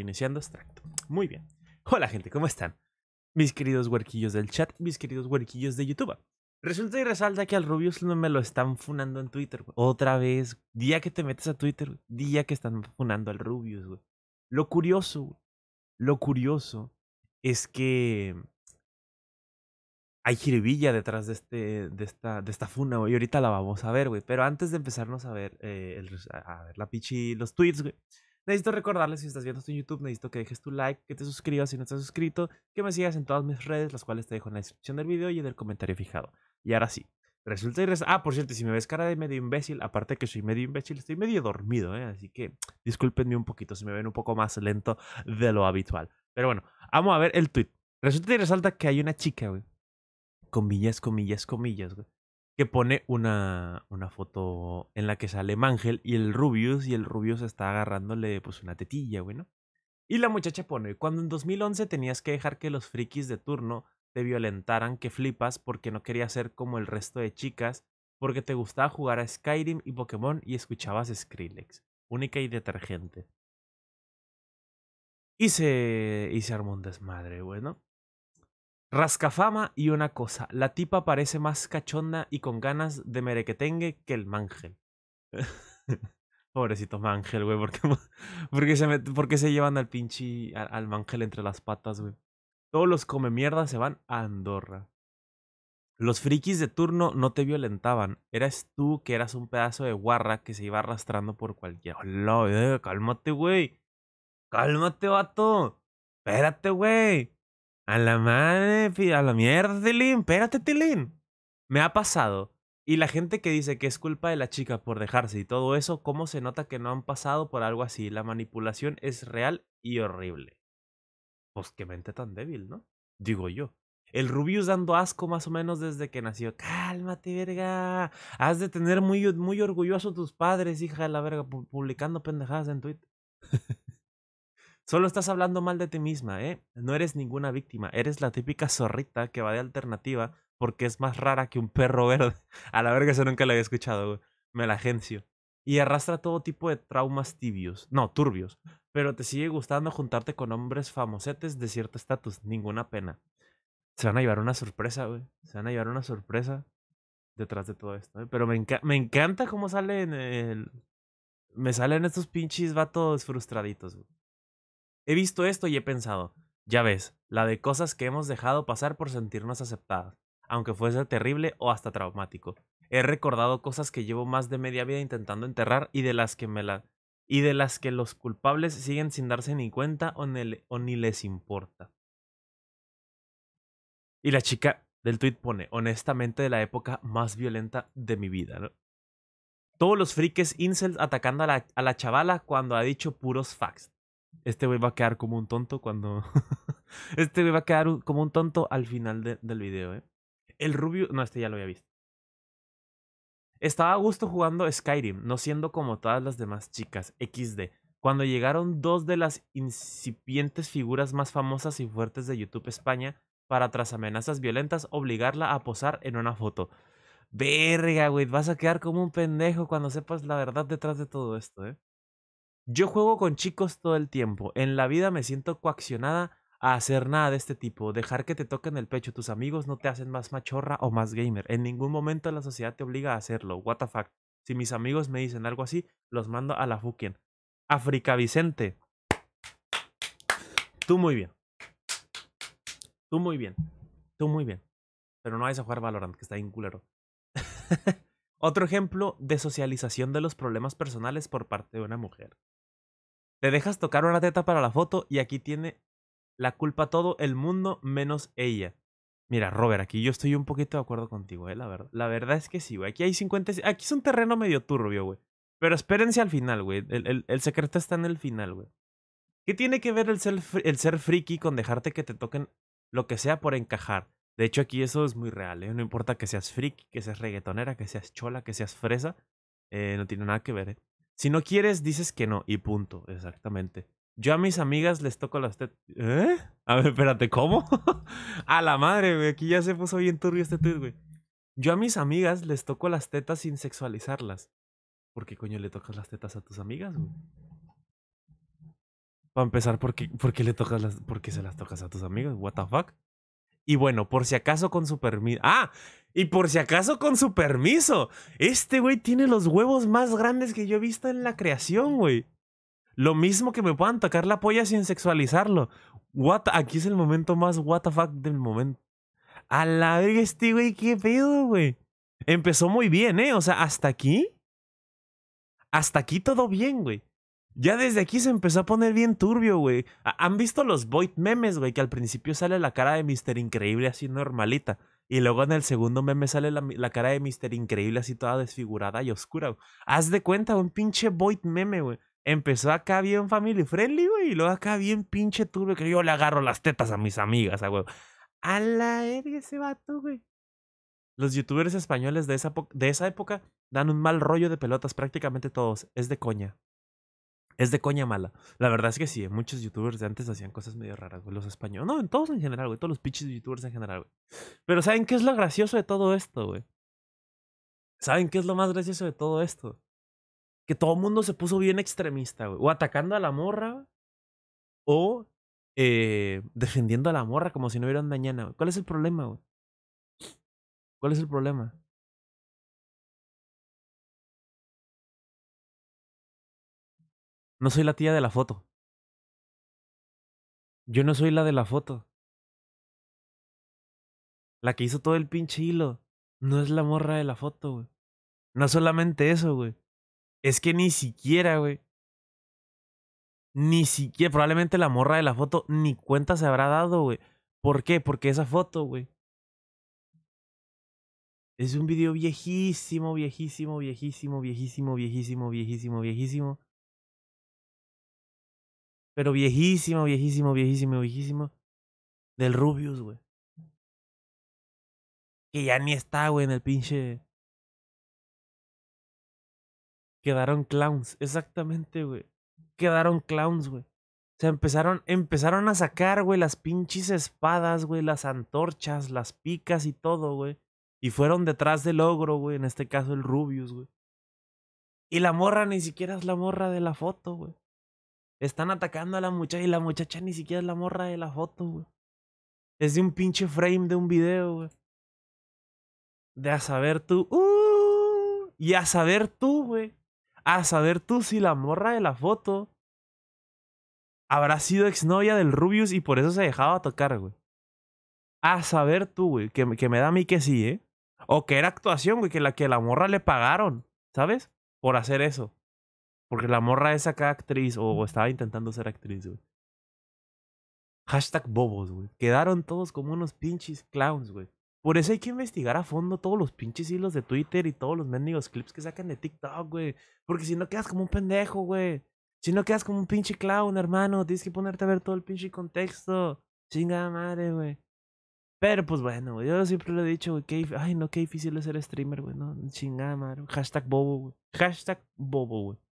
Iniciando extracto. Muy bien. Hola gente, ¿cómo están? Mis queridos huerquillos del chat, mis queridos huerquillos de YouTube. Resulta y resalta que al Rubius no me lo están funando en Twitter, güey. Otra vez, día que te metes a Twitter, día que están funando al Rubius, güey. Lo curioso, lo curioso es que hay jiribilla detrás de, este, esta, de esta funa, güey. Y ahorita la vamos a ver, güey. Pero antes de empezarnos a ver, eh, a ver la pichi, los tweets, güey. Necesito recordarles si estás viendo esto en YouTube, necesito que dejes tu like, que te suscribas si no estás suscrito, que me sigas en todas mis redes, las cuales te dejo en la descripción del video y en el comentario fijado. Y ahora sí, resulta y resulta... Ah, por cierto, si me ves cara de medio imbécil, aparte que soy medio imbécil, estoy medio dormido, ¿eh? así que discúlpenme un poquito si me ven un poco más lento de lo habitual. Pero bueno, vamos a ver el tweet. Resulta y resalta que hay una chica, güey. Comillas, comillas, comillas, güey que pone una, una foto en la que sale Mangel y el Rubius, y el Rubius está agarrándole pues una tetilla, bueno Y la muchacha pone, cuando en 2011 tenías que dejar que los frikis de turno te violentaran, que flipas porque no querías ser como el resto de chicas, porque te gustaba jugar a Skyrim y Pokémon y escuchabas Skrillex, única y detergente. Y se, y se armó un desmadre, bueno Rascafama y una cosa, la tipa parece más cachonda y con ganas de merequetengue que el mangel. Pobrecito mangel, güey, ¿por porque, se, porque se llevan al pinche, al, mangel entre las patas, güey. Todos los come mierda se van a Andorra. Los frikis de turno no te violentaban. Eras tú que eras un pedazo de guarra que se iba arrastrando por cualquier. ¡Hola, Güey, cálmate, güey. Cálmate, vato. Espérate, güey. A la madre, a la mierda, Tilín. Espérate, Tilín. Me ha pasado. Y la gente que dice que es culpa de la chica por dejarse y todo eso, ¿cómo se nota que no han pasado por algo así? La manipulación es real y horrible. Pues qué mente tan débil, ¿no? Digo yo. El Rubius dando asco más o menos desde que nació. Cálmate, verga. Has de tener muy, muy orgulloso tus padres, hija de la verga, publicando pendejadas en Twitter. Solo estás hablando mal de ti misma, ¿eh? No eres ninguna víctima, eres la típica zorrita que va de alternativa porque es más rara que un perro verde. A la verga, eso nunca lo había escuchado, güey. Me la agencio. Y arrastra todo tipo de traumas tibios, no, turbios. Pero te sigue gustando juntarte con hombres famosetes de cierto estatus, ninguna pena. Se van a llevar una sorpresa, güey. Se van a llevar una sorpresa detrás de todo esto. ¿eh? Pero me, me encanta cómo salen el... Me salen estos pinches vatos frustraditos, güey. He visto esto y he pensado, ya ves, la de cosas que hemos dejado pasar por sentirnos aceptadas, aunque fuese terrible o hasta traumático. He recordado cosas que llevo más de media vida intentando enterrar y de las que me la y de las que los culpables siguen sin darse ni cuenta o, ni les importa. Y la chica del tweet pone, honestamente, de la época más violenta de mi vida, Todos los frikes incels atacando a la, a la chavala cuando ha dicho puros facts este güey va a quedar como un tonto cuando... este güey va a quedar como un tonto al final del video, ¿eh? El Rubio... No, este ya lo había visto. Estaba a gusto jugando Skyrim, no siendo como todas las demás chicas. XD. Cuando llegaron dos de las incipientes figuras más famosas y fuertes de YouTube España para, tras amenazas violentas, obligarla a posar en una foto. Verga, güey, vas a quedar como un pendejo cuando sepas la verdad detrás de todo esto, ¿eh? Yo juego con chicos todo el tiempo. En la vida me siento coaccionada a hacer nada de este tipo. Dejar que te toquen el pecho tus amigos no te hacen más machorra o más gamer. En ningún momento la sociedad te obliga a hacerlo. What the fuck. Si mis amigos me dicen algo así, los mando a la fuquien. África Vicente. Tú muy bien. Tú muy bien. Tú muy bien. Pero no vayas a jugar Valorant, que está bien culero. Otro ejemplo de socialización de los problemas personales por parte de una mujer. Te dejas tocar una teta para la foto y aquí tiene la culpa todo el mundo menos ella. Mira, Robert, aquí yo estoy un poquito de acuerdo contigo, eh, la verdad. La verdad es que sí, güey. Aquí hay 50... Aquí es un terreno medio turbio, güey. Pero espérense al final, güey. El, secreto está en el final, güey. ¿Qué tiene que ver el ser, friki con dejarte que te toquen lo que sea por encajar? De hecho, aquí eso es muy real, ¿eh? No importa que seas friki, que seas reggaetonera, que seas chola, que seas fresa. Eh, no tiene nada que ver, ¿eh? Si no quieres, dices que no. Y punto, exactamente. Yo a mis amigas les toco las tetas. ¿Eh? A ver, espérate, ¿cómo? a la madre, güey. Aquí ya se puso bien turbio este tweet, güey. Yo a mis amigas les toco las tetas sin sexualizarlas. ¿Por qué coño le tocas las tetas a tus amigas, güey? Para empezar, ¿por qué, le tocas las, por se las tocas a tus amigas? What the fuck? Y bueno, por si acaso con su permiso. ¡Ah! Y por si acaso con su permiso. Este güey tiene los huevos más grandes que yo he visto en la creación, güey. Lo mismo que me puedan tocar la polla sin sexualizarlo. What Aquí es el momento más what the fuck del momento. A la verga, este güey, qué pedo, güey. Empezó muy bien, ¿eh? O sea, hasta aquí. Hasta aquí todo bien, güey. Ya desde aquí se empezó a poner bien turbio, güey. ¿Han visto los Void memes, güey? Que al principio sale la cara de Mr. Increíble así normalita. Y luego en el segundo meme sale la, cara de Mr. Increíble así toda desfigurada y oscura. güey. Haz de cuenta, un pinche Void meme, güey. Empezó acá bien family friendly, güey. Y luego acá bien pinche turbio que yo le agarro las tetas a mis amigas, güey. A la erga ese vato, güey. Los youtubers españoles de de esa época dan un mal rollo de pelotas prácticamente todos. Es de coña. Es de coña mala. La verdad es que sí, muchos youtubers de antes hacían cosas medio raras, güey. Los españoles. No, en todos en general, güey. Todos los pinches youtubers en general, güey. Pero ¿saben qué es lo gracioso de todo esto, güey? ¿Saben qué es lo más gracioso de todo esto? Que todo el mundo se puso bien extremista, güey. O atacando a la morra, o eh, defendiendo a la morra como si no hubiera un mañana, güey. ¿Cuál es el problema, güey? ¿Cuál es el problema? No soy la tía de la foto. Yo no soy la de la foto. La que hizo todo el pinche hilo. No es la morra de la foto, güey. No solamente eso, güey. Es que ni siquiera, güey. Ni siquiera, probablemente la morra de la foto ni cuenta se habrá dado, güey. ¿Por qué? Porque esa foto, güey. Es un video viejísimo, viejísimo, viejísimo, viejísimo, viejísimo, viejísimo, viejísimo, viejísimo. Pero viejísimo, viejísimo, viejísimo, viejísimo. Del Rubius, güey. Que ya ni está, güey, en el pinche. Quedaron clowns, exactamente, güey. Quedaron clowns, güey. O sea, empezaron, empezaron a sacar, güey, las pinches espadas, güey, las antorchas, las picas y todo, güey. Y fueron detrás del ogro, güey, en este caso el Rubius, güey. Y la morra ni siquiera es la morra de la foto, güey. Están atacando a la muchacha y la muchacha ni siquiera es la morra de la foto, güey. Es de un pinche frame de un video, güey. De a saber tú. Uh, y a saber tú, güey. A saber tú si la morra de la foto habrá sido exnovia del Rubius y por eso se dejaba tocar, güey. A saber tú, güey. Que, que me da a mí que sí, ¿eh? O que era actuación, güey. Que la, que la morra le pagaron, ¿sabes? Por hacer eso. Porque la morra es acá actriz o, estaba intentando ser actriz, güey. Hashtag bobos, güey. Quedaron todos como unos pinches clowns, güey. Por eso hay que investigar a fondo todos los pinches hilos de Twitter y todos los mendigos clips que sacan de TikTok, güey. Porque si no quedas como un pendejo, güey. Si no quedas como un pinche clown, hermano. Tienes que ponerte a ver todo el pinche contexto. Chinga madre, güey. Pero pues bueno, Yo siempre lo he dicho, güey. ay, no, qué difícil es ser streamer, güey. No, chingada madre. Hashtag bobo, güey. Hashtag bobo, güey.